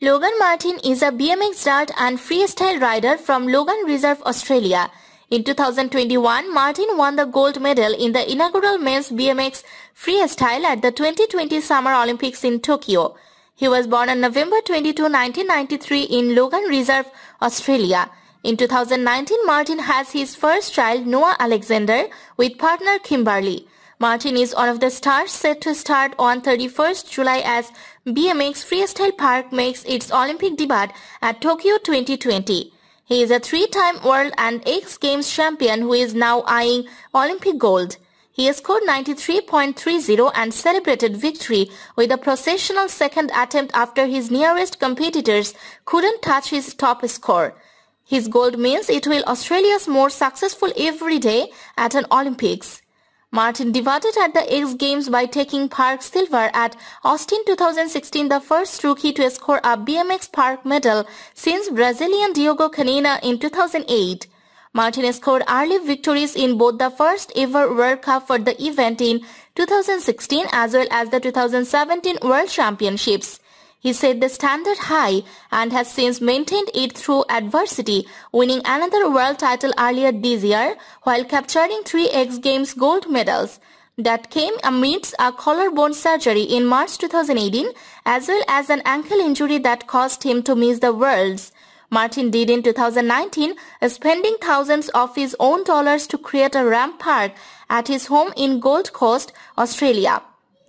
Logan Martin is a BMX dart and freestyle rider from Logan Reserve, Australia. In 2021, Martin won the gold medal in the inaugural men's BMX freestyle at the 2020 Summer Olympics in Tokyo. He was born on November 22, 1993 in Logan Reserve, Australia. In 2019, Martin has his first child, Noah Alexander, with partner Kimberly. Martin is one of the stars set to start on 31st July as BMX Freestyle Park makes its Olympic debut at Tokyo 2020. He is a three-time World and X Games champion who is now eyeing Olympic gold. He scored 93.30 and celebrated victory with a processional second attempt after his nearest competitors couldn't touch his top score. His gold means it will Australia's more successful every day at an Olympics. Martin debuted at the X Games by taking Park silver at Austin 2016, the first rookie to score a BMX Park medal since Brazilian Diogo Canina in 2008. Martin scored early victories in both the first ever World Cup for the event in 2016 as well as the 2017 World Championships. He set the standard high and has since maintained it through adversity, winning another world title earlier this year while capturing three X Games gold medals that came amidst a collarbone surgery in March 2018 as well as an ankle injury that caused him to miss the Worlds. Martin did in 2019, spending thousands of his own dollars to create a rampart at his home in Gold Coast, Australia.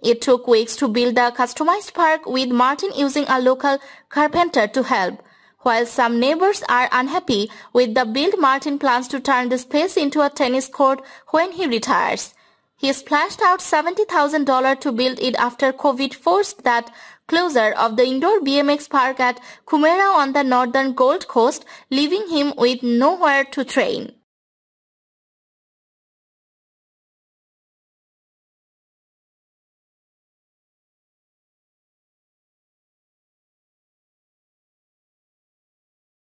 It took weeks to build the customized park with Martin using a local carpenter to help. While some neighbors are unhappy with the build, Martin plans to turn the space into a tennis court when he retires. He splashed out $70,000 to build it after COVID forced that closure of the indoor BMX park at Kumera on the northern Gold Coast, leaving him with nowhere to train.